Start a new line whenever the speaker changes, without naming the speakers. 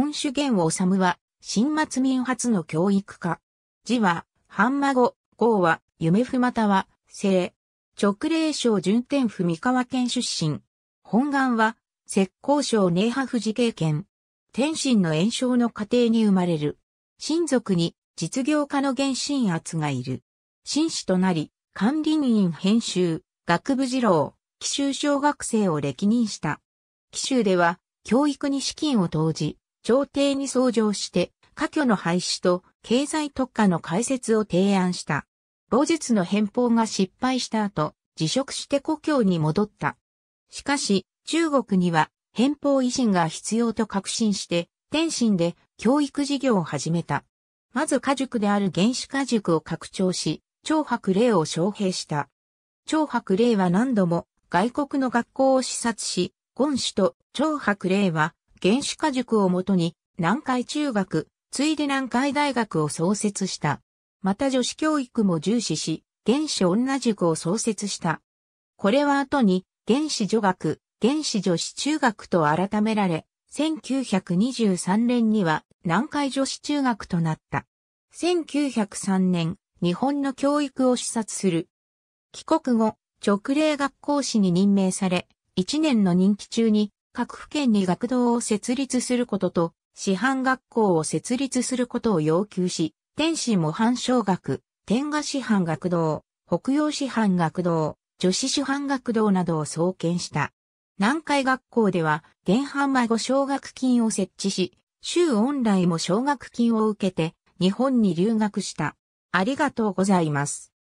ン主元治は、新末民初の教
育家。字は、半孫、号は、夢譜または、生直霊省順天府三河県出身。本願は、浙江省寧波富士経験。天津の炎症の過程に生まれる。親族に、実業家の原神圧がいる。紳士となり、管理人編集、学部次郎、紀州小学生を歴任した。紀州では、教育に資金を投じ、朝廷に相乗して、科挙の廃止と経済特化の解説を提案した。某術の返報が失敗した後、辞職して故郷に戻った。しかし、中国には返報維新が必要と確信して、天津で教育事業を始めた。まず家塾である原始家塾を拡張し、長白霊を招聘した。長白霊は何度も外国の学校を視察し、ゴン氏と長白霊は原子科塾をもとに南海中学、ついで南海大学を創設した。また女子教育も重視し、原子女塾を創設した。これは後に原子女学、原子女子中学と改められ、1923年には南海女子中学となった。1903年、日本の教育を視察する。帰国後、直令学校士に任命され、1年の任期中に各府県に学童を設立することと、師範学校を設立することを要求し、天使模範小学、天下師範学童、北洋師範学童、女子師範学童などを創建した。南海学校では、現販孫奨学金を設置し、州恩来も奨学金を受けて、日本
に留学した。ありがとうございます。